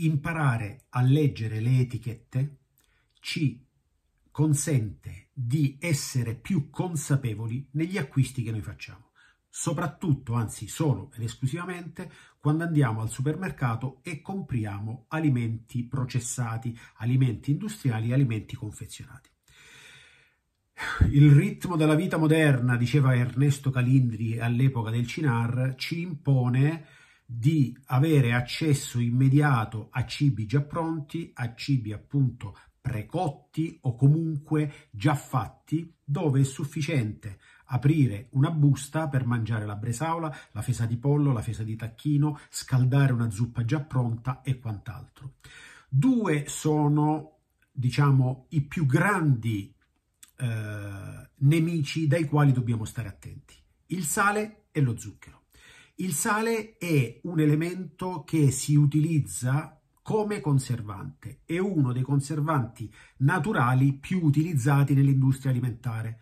imparare a leggere le etichette ci consente di essere più consapevoli negli acquisti che noi facciamo, soprattutto, anzi solo ed esclusivamente, quando andiamo al supermercato e compriamo alimenti processati, alimenti industriali, alimenti confezionati. Il ritmo della vita moderna, diceva Ernesto Calindri all'epoca del Cinar, ci impone di avere accesso immediato a cibi già pronti, a cibi appunto precotti o comunque già fatti, dove è sufficiente aprire una busta per mangiare la bresaola, la fesa di pollo, la fesa di tacchino, scaldare una zuppa già pronta e quant'altro. Due sono, diciamo, i più grandi eh, nemici dai quali dobbiamo stare attenti, il sale e lo zucchero. Il sale è un elemento che si utilizza come conservante, è uno dei conservanti naturali più utilizzati nell'industria alimentare.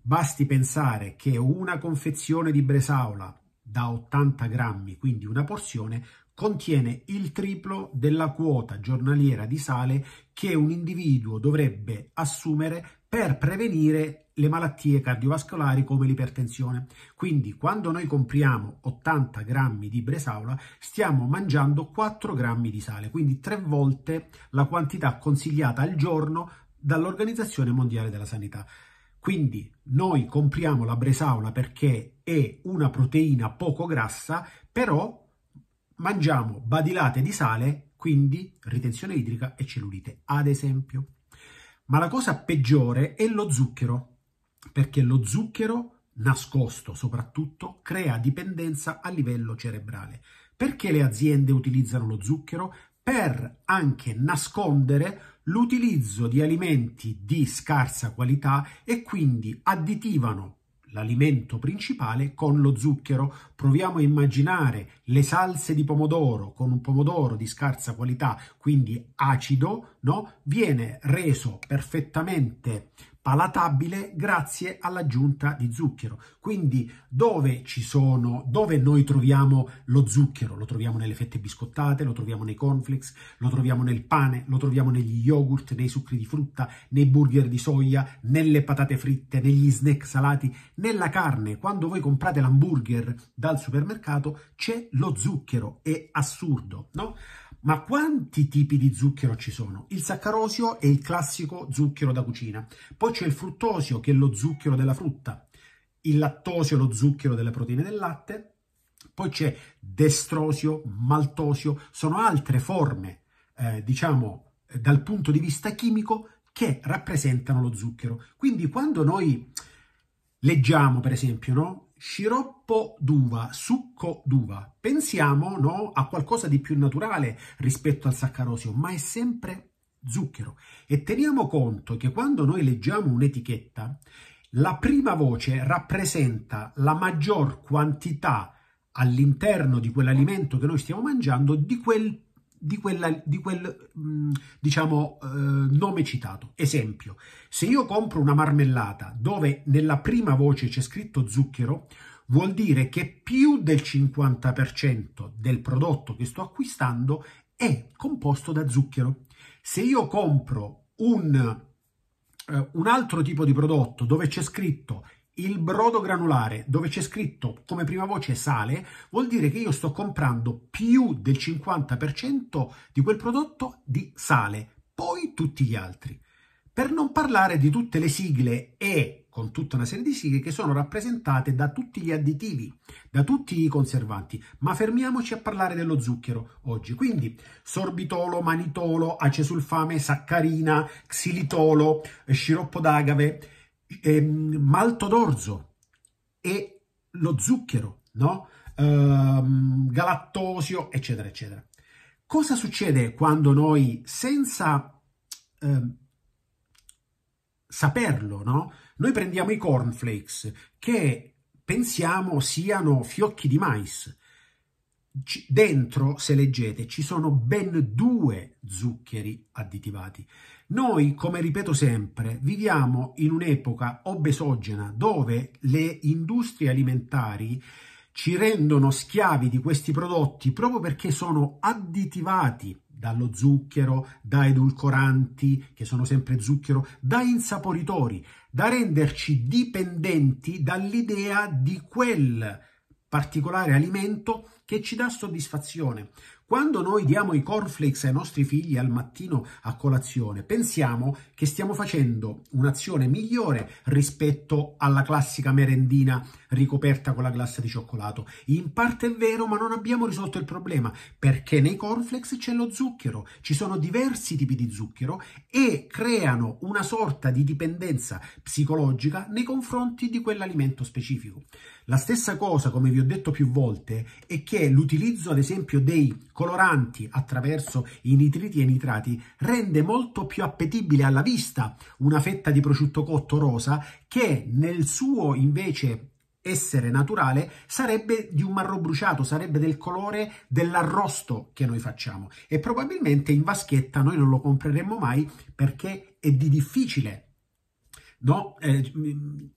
Basti pensare che una confezione di bresaola da 80 grammi, quindi una porzione, contiene il triplo della quota giornaliera di sale che un individuo dovrebbe assumere per prevenire le malattie cardiovascolari come l'ipertensione. Quindi quando noi compriamo 80 grammi di bresaola stiamo mangiando 4 grammi di sale, quindi tre volte la quantità consigliata al giorno dall'Organizzazione Mondiale della Sanità. Quindi noi compriamo la bresaola perché è una proteina poco grassa, però mangiamo badilate di sale, quindi ritenzione idrica e cellulite, ad esempio. Ma la cosa peggiore è lo zucchero perché lo zucchero nascosto soprattutto crea dipendenza a livello cerebrale. Perché le aziende utilizzano lo zucchero? Per anche nascondere l'utilizzo di alimenti di scarsa qualità e quindi additivano l'alimento principale con lo zucchero. Proviamo a immaginare le salse di pomodoro con un pomodoro di scarsa qualità, quindi acido, no? viene reso perfettamente palatabile grazie all'aggiunta di zucchero. Quindi dove ci sono, dove noi troviamo lo zucchero? Lo troviamo nelle fette biscottate, lo troviamo nei cornflakes, lo troviamo nel pane, lo troviamo negli yogurt, nei succhi di frutta, nei burger di soia, nelle patate fritte, negli snack salati, nella carne. Quando voi comprate l'hamburger dal supermercato c'è lo zucchero, è assurdo, no? Ma quanti tipi di zucchero ci sono? Il saccarosio è il classico zucchero da cucina. Poi c'è il fruttosio, che è lo zucchero della frutta. Il lattosio è lo zucchero delle proteine del latte. Poi c'è destrosio, maltosio. Sono altre forme, eh, diciamo, dal punto di vista chimico, che rappresentano lo zucchero. Quindi quando noi leggiamo, per esempio, no? sciroppo d'uva, succo d'uva. Pensiamo no, a qualcosa di più naturale rispetto al saccarosio, ma è sempre zucchero. E teniamo conto che quando noi leggiamo un'etichetta, la prima voce rappresenta la maggior quantità all'interno di quell'alimento che noi stiamo mangiando di quel di, quella, di quel mm, diciamo, eh, nome citato. Esempio, se io compro una marmellata dove nella prima voce c'è scritto zucchero, vuol dire che più del 50% del prodotto che sto acquistando è composto da zucchero. Se io compro un, eh, un altro tipo di prodotto dove c'è scritto il brodo granulare, dove c'è scritto come prima voce sale, vuol dire che io sto comprando più del 50% di quel prodotto di sale, poi tutti gli altri. Per non parlare di tutte le sigle e con tutta una serie di sigle che sono rappresentate da tutti gli additivi, da tutti i conservanti. Ma fermiamoci a parlare dello zucchero oggi. Quindi sorbitolo, manitolo, acesulfame, saccarina, xilitolo, sciroppo d'agave, eh, malto d'orzo e lo zucchero, no? Ehm, galattosio, eccetera, eccetera. Cosa succede quando noi, senza eh, saperlo, no? Noi prendiamo i cornflakes che pensiamo siano fiocchi di mais. C dentro, se leggete, ci sono ben due zuccheri additivati. Noi, come ripeto sempre, viviamo in un'epoca obesogena dove le industrie alimentari ci rendono schiavi di questi prodotti proprio perché sono additivati dallo zucchero, da edulcoranti, che sono sempre zucchero, da insaporitori, da renderci dipendenti dall'idea di quel particolare alimento che ci dà soddisfazione. Quando noi diamo i cornflakes ai nostri figli al mattino a colazione, pensiamo che stiamo facendo un'azione migliore rispetto alla classica merendina ricoperta con la glassa di cioccolato. In parte è vero, ma non abbiamo risolto il problema, perché nei cornflakes c'è lo zucchero, ci sono diversi tipi di zucchero e creano una sorta di dipendenza psicologica nei confronti di quell'alimento specifico. La stessa cosa, come vi ho detto più volte, è che l'utilizzo ad esempio dei coloranti attraverso i nitriti e i nitrati rende molto più appetibile alla vista una fetta di prosciutto cotto rosa che nel suo invece essere naturale sarebbe di un marro bruciato, sarebbe del colore dell'arrosto che noi facciamo e probabilmente in vaschetta noi non lo compreremmo mai perché è di difficile no? eh,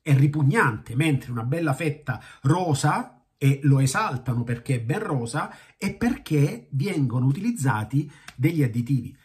è ripugnante, mentre una bella fetta rosa, e lo esaltano perché è ben rosa, e perché vengono utilizzati degli additivi.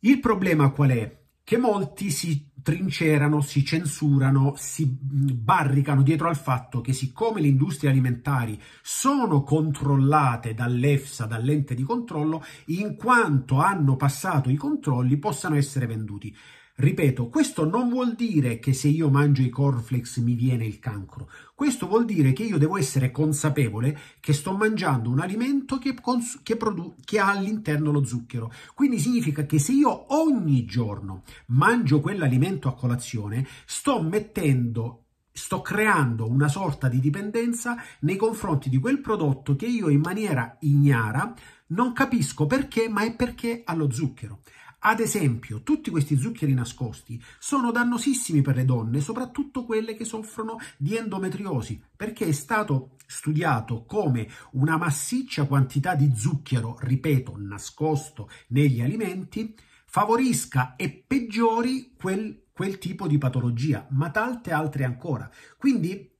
Il problema qual è? Che molti si trincerano, si censurano, si mm, barricano dietro al fatto che siccome le industrie alimentari sono controllate dall'EFSA, dall'ente di controllo, in quanto hanno passato i controlli possano essere venduti. Ripeto, questo non vuol dire che se io mangio i cornflakes mi viene il cancro. Questo vuol dire che io devo essere consapevole che sto mangiando un alimento che, cons- che, produ- che ha all'interno lo zucchero. Quindi significa che se io ogni giorno mangio quell'alimento a colazione, sto mettendo sto creando una sorta di dipendenza nei confronti di quel prodotto che io in maniera ignara non capisco perché, ma è perché allo zucchero. Ad esempio, tutti questi zuccheri nascosti sono dannosissimi per le donne, soprattutto quelle che soffrono di endometriosi, perché è stato studiato come una massiccia quantità di zucchero, ripeto, nascosto negli alimenti, favorisca e peggiori quel, quel tipo di patologia, ma tante altre ancora. Quindi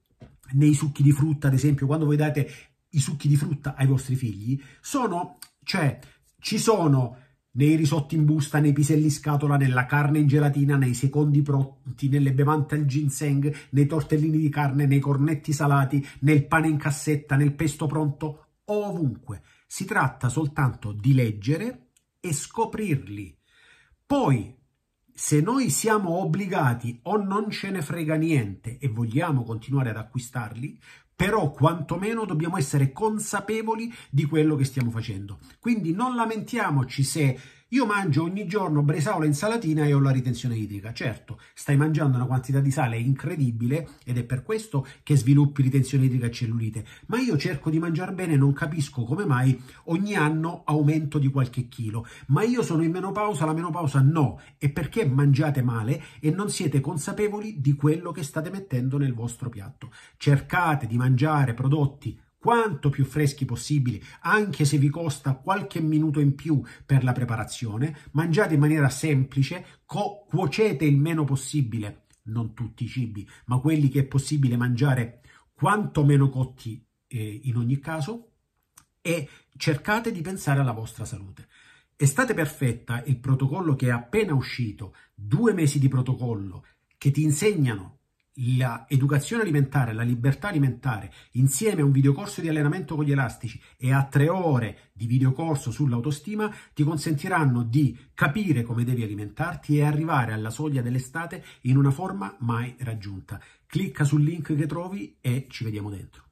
nei succhi di frutta, ad esempio, quando voi date i succhi di frutta ai vostri figli, sono, cioè, ci sono nei risotti in busta, nei piselli scatola, nella carne in gelatina, nei secondi pronti, nelle bevande al ginseng, nei tortellini di carne, nei cornetti salati, nel pane in cassetta, nel pesto pronto, ovunque. Si tratta soltanto di leggere e scoprirli. Poi, se noi siamo obbligati o non ce ne frega niente e vogliamo continuare ad acquistarli, però quantomeno dobbiamo essere consapevoli di quello che stiamo facendo. Quindi non lamentiamoci se io mangio ogni giorno bresaola, insalatina e ho la ritenzione idrica. Certo, stai mangiando una quantità di sale incredibile ed è per questo che sviluppi ritenzione idrica e cellulite. Ma io cerco di mangiare bene, e non capisco come mai ogni anno aumento di qualche chilo. Ma io sono in menopausa, la menopausa no. E perché mangiate male e non siete consapevoli di quello che state mettendo nel vostro piatto? Cercate di mangiare prodotti quanto più freschi possibili, anche se vi costa qualche minuto in più per la preparazione, mangiate in maniera semplice, co- cuocete il meno possibile, non tutti i cibi, ma quelli che è possibile mangiare quanto meno cotti eh, in ogni caso e cercate di pensare alla vostra salute. Estate perfetta, il protocollo che è appena uscito, due mesi di protocollo che ti insegnano l'educazione alimentare, la libertà alimentare, insieme a un videocorso di allenamento con gli elastici e a tre ore di videocorso sull'autostima, ti consentiranno di capire come devi alimentarti e arrivare alla soglia dell'estate in una forma mai raggiunta. Clicca sul link che trovi e ci vediamo dentro.